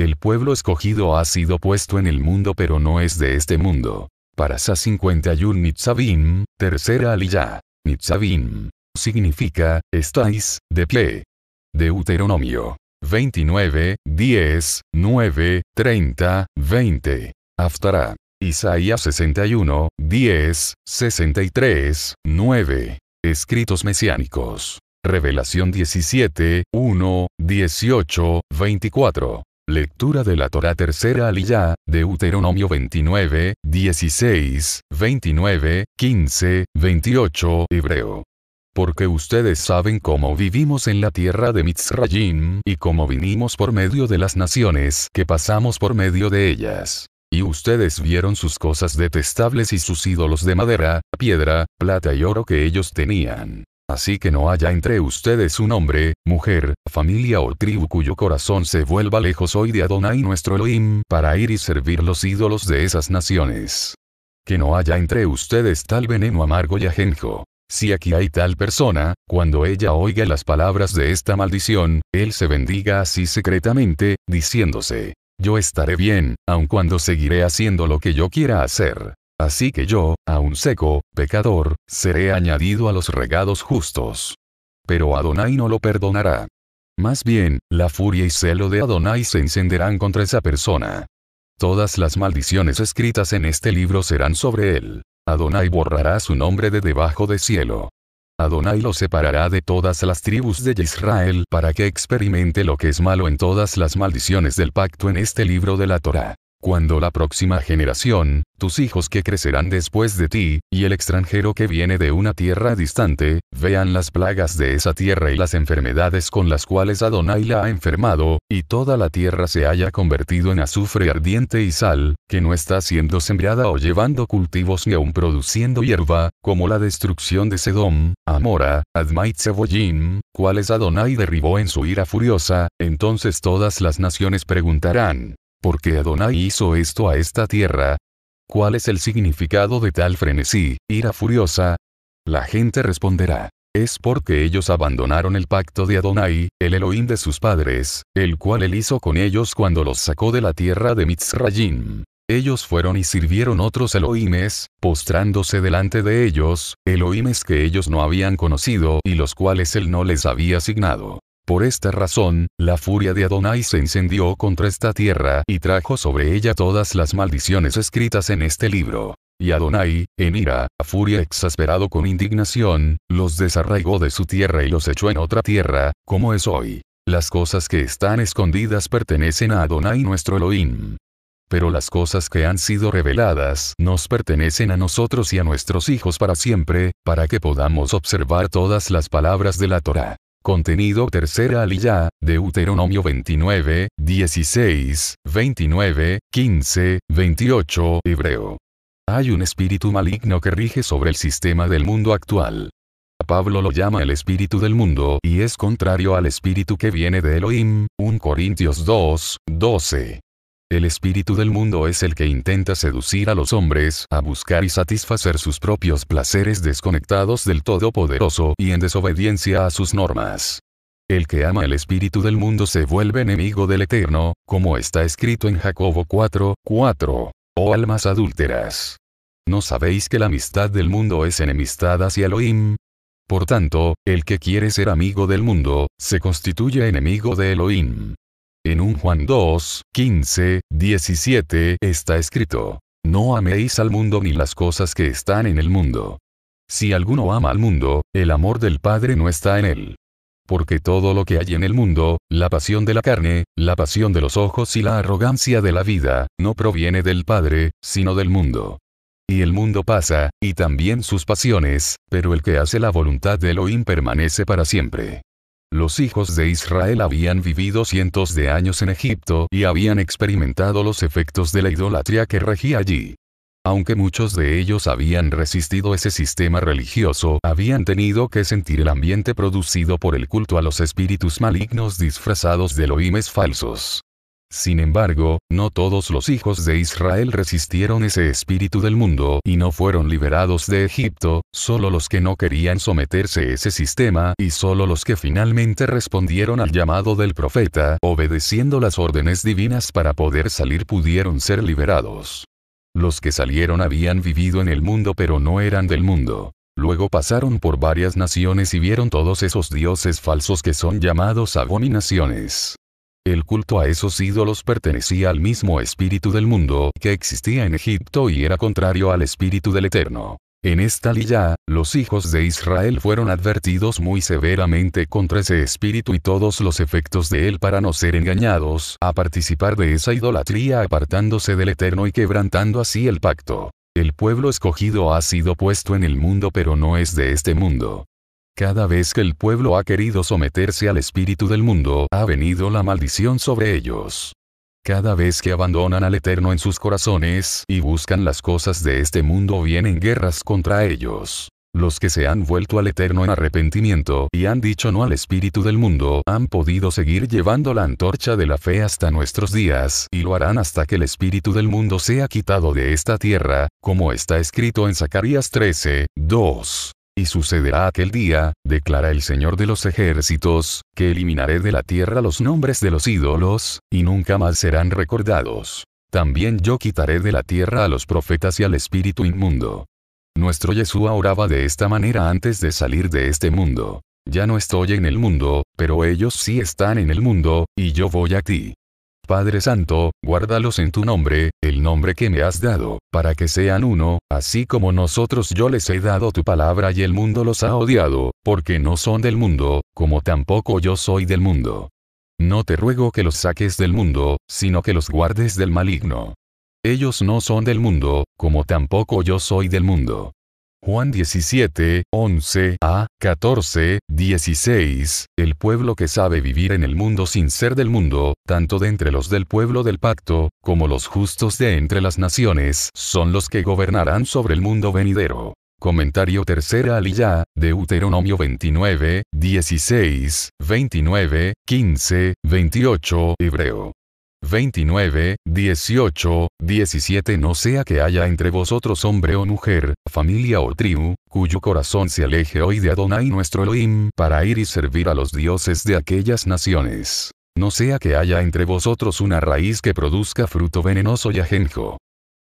El pueblo escogido ha sido puesto en el mundo pero no es de este mundo. Parasa 51 Nitzavim, tercera aliyah. Nitzavim. Significa, estáis, de pie. Deuteronomio. 29, 10, 9, 30, 20. Aftará. Isaías 61, 10, 63, 9. Escritos mesiánicos. Revelación 17, 1, 18, 24. Lectura de la Torah tercera aliyah, Deuteronomio 29, 16, 29, 15, 28, hebreo. Porque ustedes saben cómo vivimos en la tierra de Mitzrayim y cómo vinimos por medio de las naciones que pasamos por medio de ellas. Y ustedes vieron sus cosas detestables y sus ídolos de madera, piedra, plata y oro que ellos tenían. Así que no haya entre ustedes un hombre, mujer, familia o tribu cuyo corazón se vuelva lejos hoy de Adonai nuestro Elohim para ir y servir los ídolos de esas naciones. Que no haya entre ustedes tal veneno amargo y ajenjo. Si aquí hay tal persona, cuando ella oiga las palabras de esta maldición, él se bendiga así secretamente, diciéndose, yo estaré bien, aun cuando seguiré haciendo lo que yo quiera hacer. Así que yo, aún seco, pecador, seré añadido a los regados justos. Pero Adonai no lo perdonará. Más bien, la furia y celo de Adonai se encenderán contra esa persona. Todas las maldiciones escritas en este libro serán sobre él. Adonai borrará su nombre de debajo de cielo. Adonai lo separará de todas las tribus de Israel para que experimente lo que es malo en todas las maldiciones del pacto en este libro de la Torá. Cuando la próxima generación, tus hijos que crecerán después de ti, y el extranjero que viene de una tierra distante, vean las plagas de esa tierra y las enfermedades con las cuales Adonai la ha enfermado, y toda la tierra se haya convertido en azufre ardiente y sal, que no está siendo sembrada o llevando cultivos ni aún produciendo hierba, como la destrucción de Sedom, Amora, Admait, cuales Adonai derribó en su ira furiosa, entonces todas las naciones preguntarán, qué Adonai hizo esto a esta tierra? ¿Cuál es el significado de tal frenesí, ira furiosa? La gente responderá, es porque ellos abandonaron el pacto de Adonai, el Elohim de sus padres, el cual él hizo con ellos cuando los sacó de la tierra de Mitzrayim. Ellos fueron y sirvieron otros Elohimes, postrándose delante de ellos, Elohimes que ellos no habían conocido y los cuales él no les había asignado. Por esta razón, la furia de Adonai se encendió contra esta tierra y trajo sobre ella todas las maldiciones escritas en este libro. Y Adonai, en ira, a furia exasperado con indignación, los desarraigó de su tierra y los echó en otra tierra, como es hoy. Las cosas que están escondidas pertenecen a Adonai nuestro Elohim. Pero las cosas que han sido reveladas nos pertenecen a nosotros y a nuestros hijos para siempre, para que podamos observar todas las palabras de la Torah. Contenido Tercera Aliyah, Deuteronomio 29, 16, 29, 15, 28 Hebreo. Hay un espíritu maligno que rige sobre el sistema del mundo actual. Pablo lo llama el espíritu del mundo y es contrario al espíritu que viene de Elohim, 1 Corintios 2, 12. El espíritu del mundo es el que intenta seducir a los hombres a buscar y satisfacer sus propios placeres desconectados del Todopoderoso y en desobediencia a sus normas. El que ama el espíritu del mundo se vuelve enemigo del Eterno, como está escrito en Jacobo 4, 4. Oh almas adúlteras. ¿No sabéis que la amistad del mundo es enemistad hacia Elohim? Por tanto, el que quiere ser amigo del mundo, se constituye enemigo de Elohim. En un Juan 2, 15, 17 está escrito, No améis al mundo ni las cosas que están en el mundo. Si alguno ama al mundo, el amor del Padre no está en él. Porque todo lo que hay en el mundo, la pasión de la carne, la pasión de los ojos y la arrogancia de la vida, no proviene del Padre, sino del mundo. Y el mundo pasa, y también sus pasiones, pero el que hace la voluntad de Elohim permanece para siempre. Los hijos de Israel habían vivido cientos de años en Egipto y habían experimentado los efectos de la idolatría que regía allí. Aunque muchos de ellos habían resistido ese sistema religioso, habían tenido que sentir el ambiente producido por el culto a los espíritus malignos disfrazados de loímes falsos. Sin embargo, no todos los hijos de Israel resistieron ese espíritu del mundo y no fueron liberados de Egipto, solo los que no querían someterse a ese sistema y solo los que finalmente respondieron al llamado del profeta, obedeciendo las órdenes divinas para poder salir pudieron ser liberados. Los que salieron habían vivido en el mundo pero no eran del mundo. Luego pasaron por varias naciones y vieron todos esos dioses falsos que son llamados abominaciones. El culto a esos ídolos pertenecía al mismo espíritu del mundo que existía en Egipto y era contrario al espíritu del Eterno. En esta lilla, los hijos de Israel fueron advertidos muy severamente contra ese espíritu y todos los efectos de él para no ser engañados a participar de esa idolatría apartándose del Eterno y quebrantando así el pacto. El pueblo escogido ha sido puesto en el mundo pero no es de este mundo. Cada vez que el pueblo ha querido someterse al espíritu del mundo, ha venido la maldición sobre ellos. Cada vez que abandonan al Eterno en sus corazones y buscan las cosas de este mundo vienen guerras contra ellos. Los que se han vuelto al Eterno en arrepentimiento y han dicho no al espíritu del mundo, han podido seguir llevando la antorcha de la fe hasta nuestros días, y lo harán hasta que el espíritu del mundo sea quitado de esta tierra, como está escrito en Zacarías 13, 2. Y sucederá aquel día, declara el Señor de los ejércitos, que eliminaré de la tierra los nombres de los ídolos, y nunca más serán recordados. También yo quitaré de la tierra a los profetas y al espíritu inmundo. Nuestro Yeshua oraba de esta manera antes de salir de este mundo. Ya no estoy en el mundo, pero ellos sí están en el mundo, y yo voy a ti. Padre Santo, guárdalos en tu nombre, el nombre que me has dado, para que sean uno, así como nosotros yo les he dado tu palabra y el mundo los ha odiado, porque no son del mundo, como tampoco yo soy del mundo. No te ruego que los saques del mundo, sino que los guardes del maligno. Ellos no son del mundo, como tampoco yo soy del mundo. Juan 17, 11 a 14, 16, el pueblo que sabe vivir en el mundo sin ser del mundo, tanto de entre los del pueblo del pacto, como los justos de entre las naciones, son los que gobernarán sobre el mundo venidero. Comentario tercera aliyah, Deuteronomio 29, 16, 29, 15, 28, hebreo. 29, 18, 17 No sea que haya entre vosotros hombre o mujer, familia o tribu, cuyo corazón se aleje hoy de Adonai nuestro Elohim para ir y servir a los dioses de aquellas naciones. No sea que haya entre vosotros una raíz que produzca fruto venenoso y ajenjo.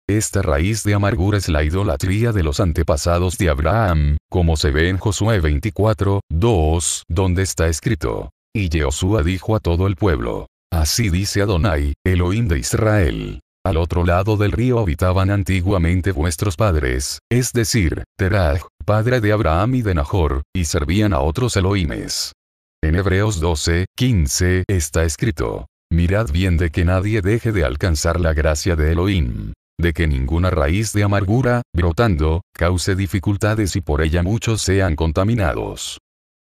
Esta raíz de amargura es la idolatría de los antepasados de Abraham, como se ve en Josué 24, 2, donde está escrito. Y Josué dijo a todo el pueblo, Así dice Adonai, Elohim de Israel. Al otro lado del río habitaban antiguamente vuestros padres, es decir, Terah, padre de Abraham y de Nahor, y servían a otros Elohimes. En Hebreos 12, 15 está escrito, Mirad bien de que nadie deje de alcanzar la gracia de Elohim, de que ninguna raíz de amargura, brotando, cause dificultades y por ella muchos sean contaminados.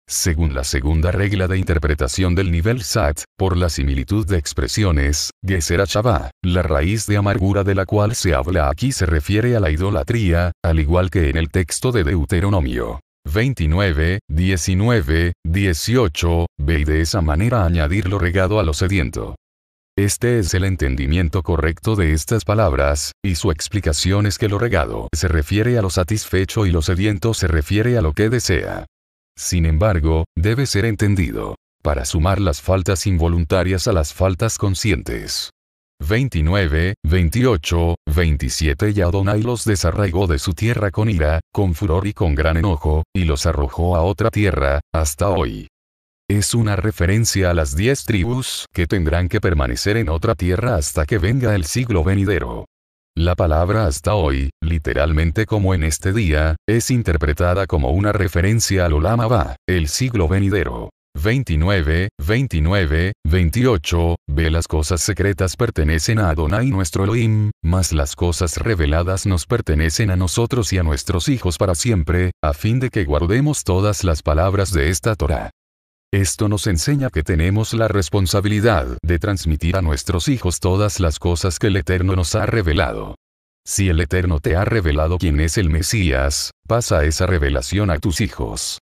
Según la segunda regla de interpretación del nivel SAT, por la similitud de expresiones, Gesera la raíz de amargura de la cual se habla aquí se refiere a la idolatría, al igual que en el texto de Deuteronomio. 29, 19, 18, ve y de esa manera añadir lo regado a lo sediento. Este es el entendimiento correcto de estas palabras, y su explicación es que lo regado se refiere a lo satisfecho y lo sediento se refiere a lo que desea. Sin embargo, debe ser entendido para sumar las faltas involuntarias a las faltas conscientes. 29, 28, 27 Y Adonai los desarraigó de su tierra con ira, con furor y con gran enojo, y los arrojó a otra tierra, hasta hoy. Es una referencia a las diez tribus que tendrán que permanecer en otra tierra hasta que venga el siglo venidero. La palabra hasta hoy, literalmente como en este día, es interpretada como una referencia al Olama va, el siglo venidero. 29, 29, 28, ve las cosas secretas pertenecen a Adonai nuestro Elohim, mas las cosas reveladas nos pertenecen a nosotros y a nuestros hijos para siempre, a fin de que guardemos todas las palabras de esta Torah. Esto nos enseña que tenemos la responsabilidad de transmitir a nuestros hijos todas las cosas que el Eterno nos ha revelado. Si el Eterno te ha revelado quién es el Mesías, pasa esa revelación a tus hijos.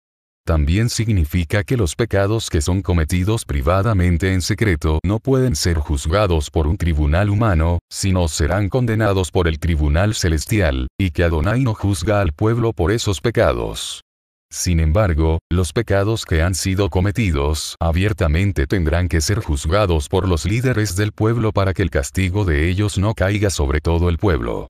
También significa que los pecados que son cometidos privadamente en secreto no pueden ser juzgados por un tribunal humano, sino serán condenados por el tribunal celestial, y que Adonai no juzga al pueblo por esos pecados. Sin embargo, los pecados que han sido cometidos abiertamente tendrán que ser juzgados por los líderes del pueblo para que el castigo de ellos no caiga sobre todo el pueblo.